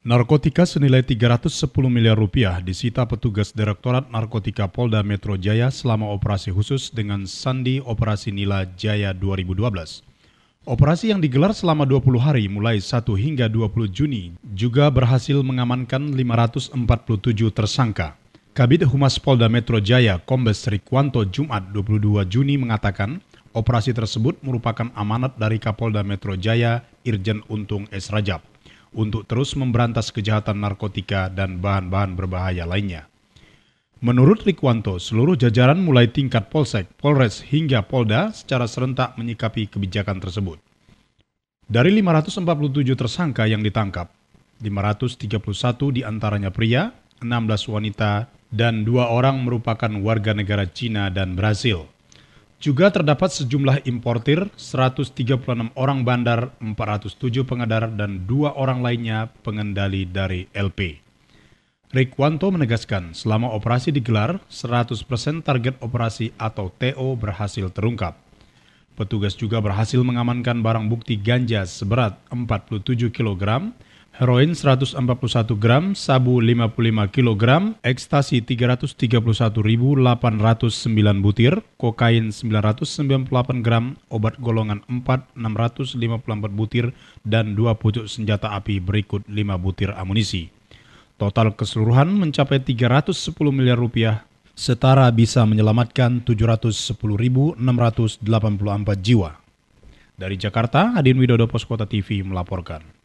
Narkotika senilai 310 miliar rupiah disita petugas Direktorat Narkotika Polda Metro Jaya selama operasi khusus dengan Sandi Operasi Nila Jaya 2012. Operasi yang digelar selama 20 hari mulai 1 hingga 20 Juni juga berhasil mengamankan 547 tersangka. Kabit Humas Polda Metro Jaya Kombes Rikwanto Jumat 22 Juni mengatakan operasi tersebut merupakan amanat dari Kapolda Metro Jaya Irjen Untung S. Rajab untuk terus memberantas kejahatan narkotika dan bahan-bahan berbahaya lainnya. Menurut Rikwanto, seluruh jajaran mulai tingkat Polsek, Polres, hingga Polda secara serentak menyikapi kebijakan tersebut. Dari 547 tersangka yang ditangkap, 531 diantaranya pria, 16 wanita, dan dua orang merupakan warga negara Cina dan Brasil. Juga terdapat sejumlah importir, 136 orang bandar, 407 pengedar dan dua orang lainnya pengendali dari LP. Wanto menegaskan, selama operasi digelar, 100% target operasi atau TO berhasil terungkap. Petugas juga berhasil mengamankan barang bukti ganja seberat 47 kilogram, heroin 141 gram, sabu 55 kg, ekstasi 331.809 butir, kokain 998 gram, obat golongan 4 654 butir, dan dua pucuk senjata api berikut 5 butir amunisi. Total keseluruhan mencapai 310 miliar rupiah, setara bisa menyelamatkan 710.684 jiwa. Dari Jakarta, Adin Widodo Poskota TV melaporkan.